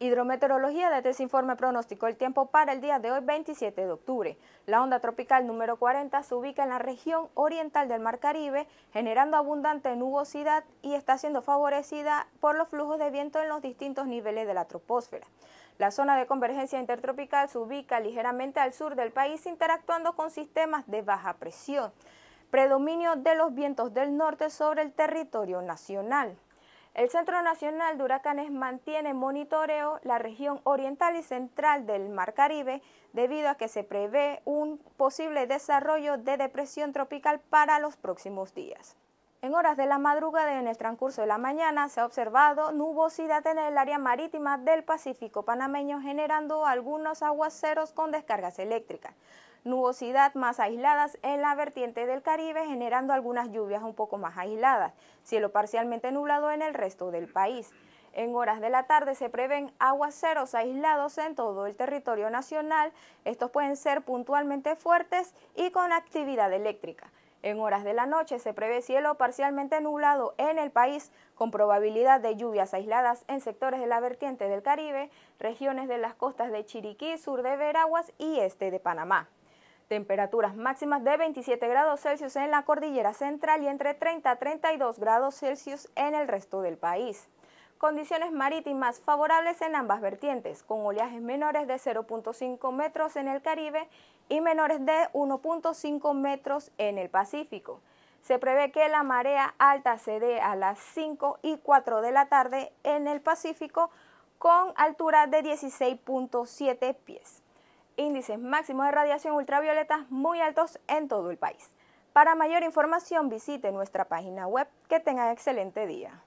Hidrometeorología de este informe pronosticó el tiempo para el día de hoy 27 de octubre. La onda tropical número 40 se ubica en la región oriental del Mar Caribe, generando abundante nubosidad y está siendo favorecida por los flujos de viento en los distintos niveles de la troposfera. La zona de convergencia intertropical se ubica ligeramente al sur del país, interactuando con sistemas de baja presión. Predominio de los vientos del norte sobre el territorio nacional. El Centro Nacional de Huracanes mantiene monitoreo la región oriental y central del Mar Caribe debido a que se prevé un posible desarrollo de depresión tropical para los próximos días. En horas de la madrugada y en el transcurso de la mañana se ha observado nubosidad en el área marítima del Pacífico panameño generando algunos aguaceros con descargas eléctricas. Nubosidad más aisladas en la vertiente del Caribe generando algunas lluvias un poco más aisladas. Cielo parcialmente nublado en el resto del país. En horas de la tarde se prevén aguaceros aislados en todo el territorio nacional. Estos pueden ser puntualmente fuertes y con actividad eléctrica. En horas de la noche se prevé cielo parcialmente nublado en el país, con probabilidad de lluvias aisladas en sectores de la vertiente del Caribe, regiones de las costas de Chiriquí, sur de Veraguas y este de Panamá. Temperaturas máximas de 27 grados Celsius en la cordillera central y entre 30 a 32 grados Celsius en el resto del país. Condiciones marítimas favorables en ambas vertientes, con oleajes menores de 0.5 metros en el Caribe y menores de 1.5 metros en el Pacífico. Se prevé que la marea alta se dé a las 5 y 4 de la tarde en el Pacífico con altura de 16.7 pies. Índices máximos de radiación ultravioleta muy altos en todo el país. Para mayor información visite nuestra página web. Que tenga excelente día.